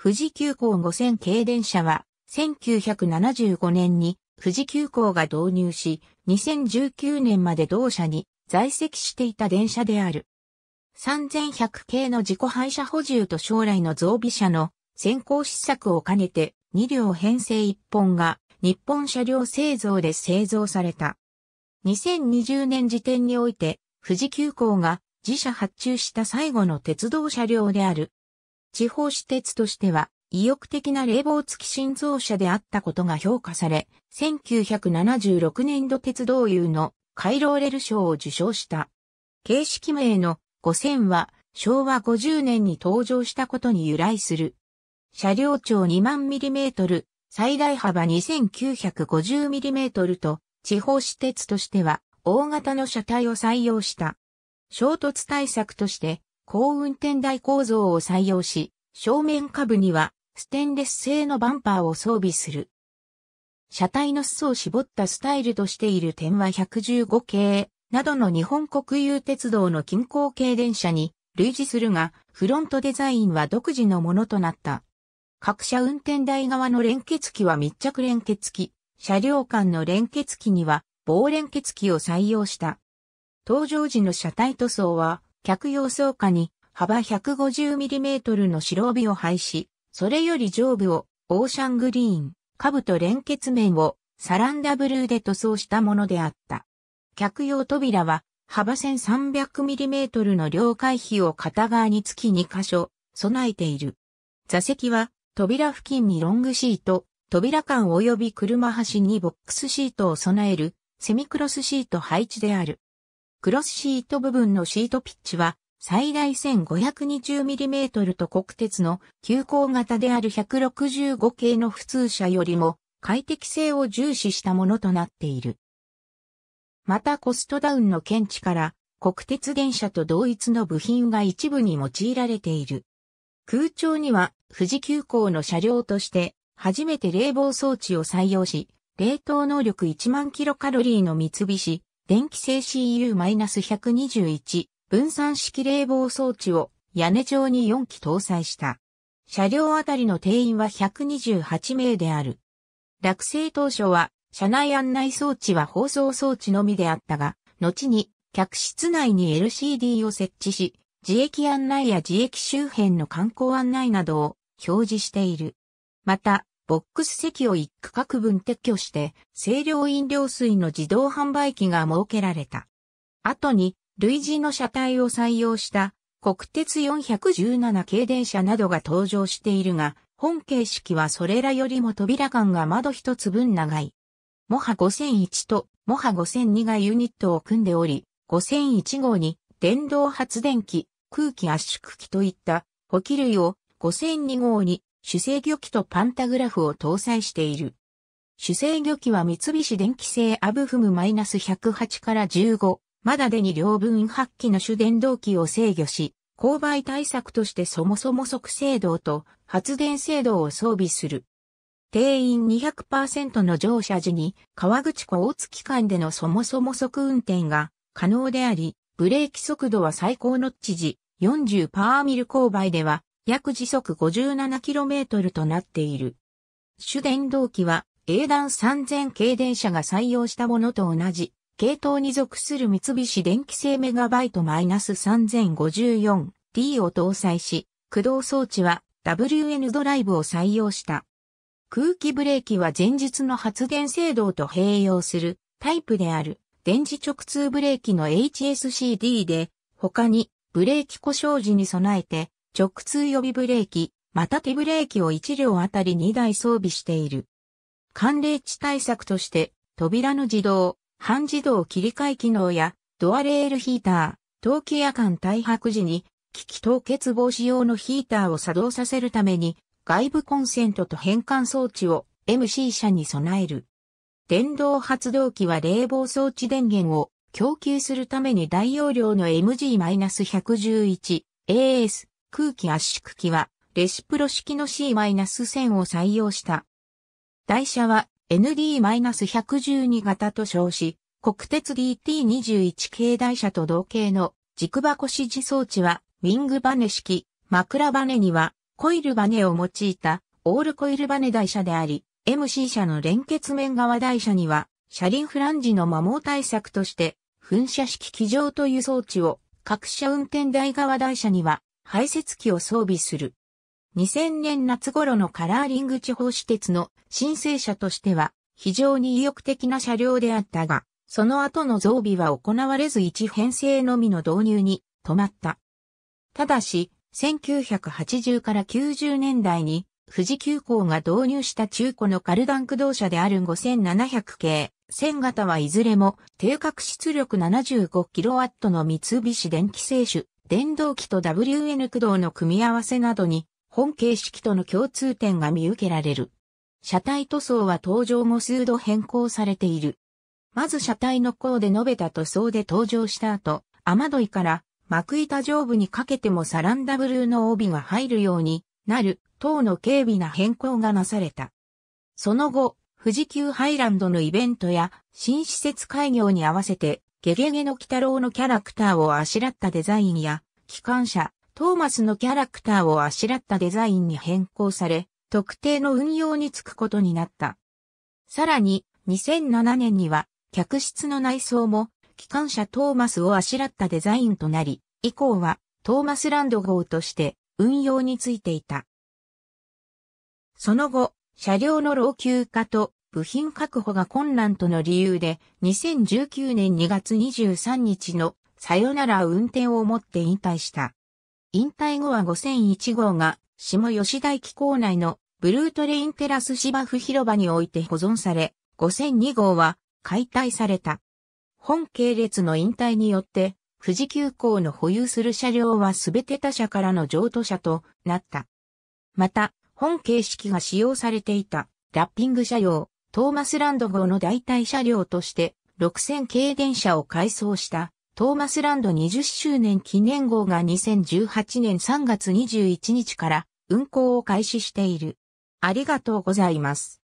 富士急行5000系電車は、1975年に富士急行が導入し、2019年まで同社に在籍していた電車である。3100系の自己廃車補充と将来の増備車の先行施策を兼ねて2両編成1本が日本車両製造で製造された。2020年時点において富士急行が自社発注した最後の鉄道車両である地方私鉄としては、意欲的な冷房付き新造車であったことが評価され、1976年度鉄道優のカイローレル賞を受賞した。形式名の5000は昭和50年に登場したことに由来する。車両長2万ミリメートル、最大幅2 9 5 0トルと、地方私鉄としては大型の車体を採用した。衝突対策として高運転台構造を採用し、正面下部にはステンレス製のバンパーを装備する。車体の裾を絞ったスタイルとしている点は115系などの日本国有鉄道の近郊系電車に類似するが、フロントデザインは独自のものとなった。各社運転台側の連結機は密着連結機、車両間の連結機には棒連結機を採用した。登場時の車体塗装は客用倉下に幅 150mm の白帯を配し、それより上部をオーシャングリーン、下部と連結面をサランダブルーで塗装したものであった。客用扉は幅 1300mm の両回避を片側につき2箇所備えている。座席は扉付近にロングシート、扉間及び車端にボックスシートを備えるセミクロスシート配置である。クロスシート部分のシートピッチは最大 1520mm と国鉄の急行型である165系の普通車よりも快適性を重視したものとなっている。またコストダウンの検知から国鉄電車と同一の部品が一部に用いられている。空調には富士急行の車両として初めて冷房装置を採用し、冷凍能力1万キロカロリーの三菱電気性 CU-121 分散式冷房装置を屋根上に4機搭載した。車両あたりの定員は128名である。落成当初は、車内案内装置は放送装置のみであったが、後に客室内に LCD を設置し、自駅案内や自駅周辺の観光案内などを表示している。また、ボックス席を一区画分撤去して、清涼飲料水の自動販売機が設けられた。後に、類似の車体を採用した国鉄417系電車などが登場しているが、本形式はそれらよりも扉間が窓一つ分長い。モハ5001とモハ5002がユニットを組んでおり、5001号に電動発電機、空気圧縮機といった補機類を5002号に主制御機とパンタグラフを搭載している。主制御機は三菱電機製アブフム -108 から15、まだでに両分発機の主電動機を制御し、勾配対策としてそもそも即制動と発電制動を装備する。定員200%の乗車時に川口湖大月間でのそもそも即運転が可能であり、ブレーキ速度は最高の知事40パーミル勾配では約時速 57km となっている。主電動機は、英断3000系電車が採用したものと同じ、系統に属する三菱電機製メガバイト -3054D を搭載し、駆動装置は WN ドライブを採用した。空気ブレーキは前日の発電制動と併用するタイプである電磁直通ブレーキの HSCD で、他にブレーキ故障時に備えて直通予備ブレーキ、また手ブレーキを1両あたり2台装備している。寒冷地対策として、扉の自動、半自動切り替え機能や、ドアレールヒーター、冬季夜間耐白時に、危機凍結防止用のヒーターを作動させるために、外部コンセントと変換装置を MC 車に備える。電動発動機は冷房装置電源を供給するために大容量の MG-111AS 空気圧縮機はレシプロ式の C-1000 を採用した。台車は ND-112 型と称し、国鉄 DT21 系台車と同型の軸箱支持装置はウィングバネ式、枕バネにはコイルバネを用いたオールコイルバネ台車であり、MC 車の連結面側台車には車輪フランジの摩耗対策として噴射式機上という装置を各車運転台側台車には排泄機を装備する。2000年夏頃のカラーリング地方私鉄の申請者としては非常に意欲的な車両であったが、その後の増備は行われず一編成のみの導入に止まった。ただし、1980から90年代に富士急行が導入した中古のカルダン駆動車である5700系、1000型はいずれも定格出力 75kW の三菱電気製種電動機と WN 駆動の組み合わせなどに、本形式との共通点が見受けられる。車体塗装は登場後数度変更されている。まず車体の甲で述べた塗装で登場した後、雨どいから幕板上部にかけてもサランダブルーの帯が入るようになる等の軽微な変更がなされた。その後、富士急ハイランドのイベントや新施設開業に合わせてゲゲゲの鬼太郎のキャラクターをあしらったデザインや、機関車、トーマスのキャラクターをあしらったデザインに変更され、特定の運用につくことになった。さらに、2007年には、客室の内装も、機関車トーマスをあしらったデザインとなり、以降は、トーマスランド号として運用についていた。その後、車両の老朽化と部品確保が困難との理由で、2019年2月23日のさよなら運転をもって引退した。引退後は5001号が、下吉田駅構内のブルートレインテラス芝生広場において保存され、5002号は解体された。本系列の引退によって、富士急行の保有する車両はすべて他社からの譲渡車となった。また、本形式が使用されていたラッピング車両、トーマスランド号の代替車両として6000系電車を改装したトーマスランド20周年記念号が2018年3月21日から運行を開始している。ありがとうございます。